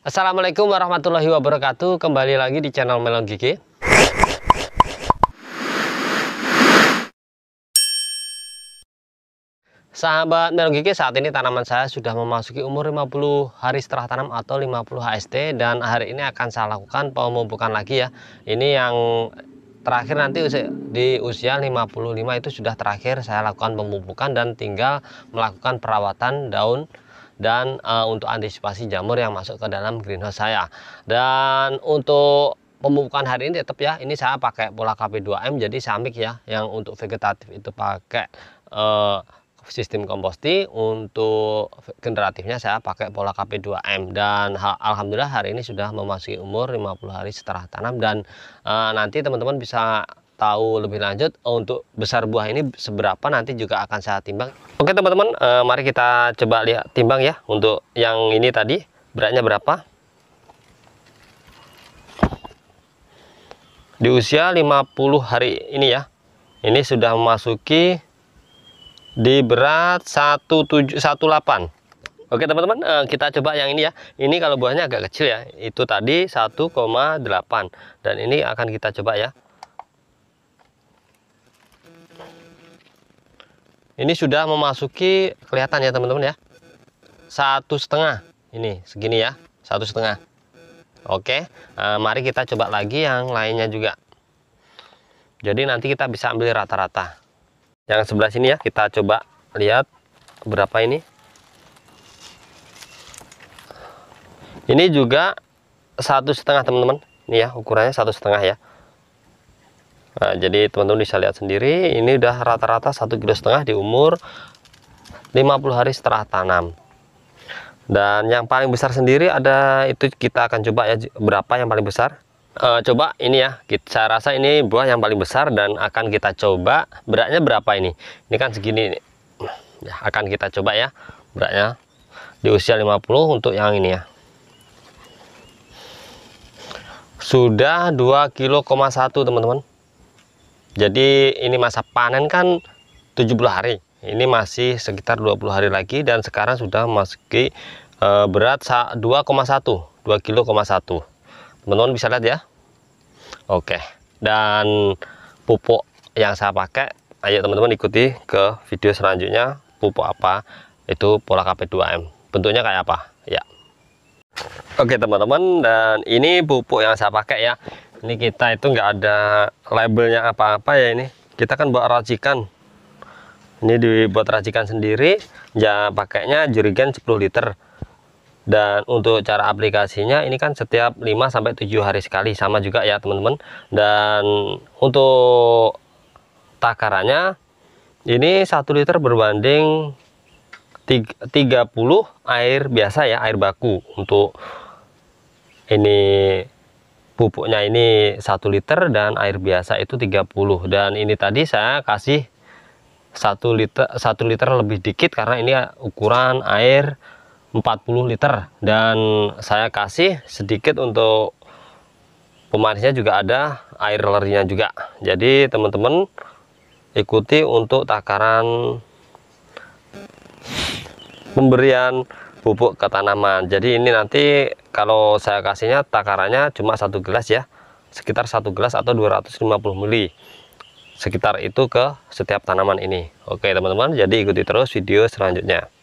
Assalamualaikum warahmatullahi wabarakatuh Kembali lagi di channel Melon Gigi Sahabat Melon Gigi saat ini tanaman saya sudah memasuki umur 50 hari setelah tanam atau 50 HST Dan hari ini akan saya lakukan pemupukan lagi ya Ini yang terakhir nanti di usia 55 itu sudah terakhir saya lakukan pemupukan dan tinggal melakukan perawatan daun dan uh, untuk antisipasi jamur yang masuk ke dalam greenhouse saya dan untuk pemupukan hari ini tetap ya ini saya pakai pola KP2M jadi samik ya yang untuk vegetatif itu pakai uh, sistem komposti untuk generatifnya saya pakai pola KP2M dan alhamdulillah hari ini sudah memasuki umur 50 hari setelah tanam dan uh, nanti teman-teman bisa tahu lebih lanjut oh, untuk besar buah ini seberapa nanti juga akan saya timbang. Oke teman-teman, eh, mari kita coba lihat timbang ya untuk yang ini tadi beratnya berapa. Di usia 50 hari ini ya. Ini sudah memasuki di berat 1718. Oke teman-teman, eh, kita coba yang ini ya. Ini kalau buahnya agak kecil ya. Itu tadi 1,8 dan ini akan kita coba ya. ini sudah memasuki kelihatan ya teman-teman ya satu setengah ini segini ya satu setengah oke eh, mari kita coba lagi yang lainnya juga jadi nanti kita bisa ambil rata-rata yang sebelah sini ya kita coba lihat berapa ini ini juga satu setengah teman-teman ini ya ukurannya satu setengah ya Nah, jadi teman-teman bisa lihat sendiri, ini udah rata-rata satu kilo setengah di umur 50 hari setelah tanam. Dan yang paling besar sendiri ada itu kita akan coba ya berapa yang paling besar? E, coba ini ya, kita, saya rasa ini buah yang paling besar dan akan kita coba beratnya berapa ini? Ini kan segini. ini. Ya, akan kita coba ya beratnya di usia 50 untuk yang ini ya. Sudah 2 satu teman-teman jadi ini masa panen kan 70 hari ini masih sekitar 20 hari lagi dan sekarang sudah memasuki e, eh, berat 2,1 2 kilo,1 teman-teman bisa lihat ya oke dan pupuk yang saya pakai ayo teman-teman ikuti ke video selanjutnya pupuk apa itu pola KP2M bentuknya kayak apa ya Oke teman-teman dan ini pupuk yang saya pakai ya ini kita itu nggak ada labelnya apa-apa ya ini kita kan buat racikan ini dibuat racikan sendiri ya pakainya jerigen 10 liter dan untuk cara aplikasinya ini kan setiap 5 sampai 7 hari sekali sama juga ya teman-teman dan untuk takarannya ini 1 liter berbanding 30 air biasa ya air baku untuk ini pupuknya ini 1 liter dan air biasa itu 30 dan ini tadi saya kasih 1 liter 1 liter lebih dikit karena ini ukuran air 40 liter dan saya kasih sedikit untuk pemanisnya juga ada air lerinya juga jadi teman-teman ikuti untuk takaran pemberian pupuk ke tanaman jadi ini nanti kalau saya kasihnya takarannya cuma satu gelas ya sekitar satu gelas atau 250 ml sekitar itu ke setiap tanaman ini oke teman-teman jadi ikuti terus video selanjutnya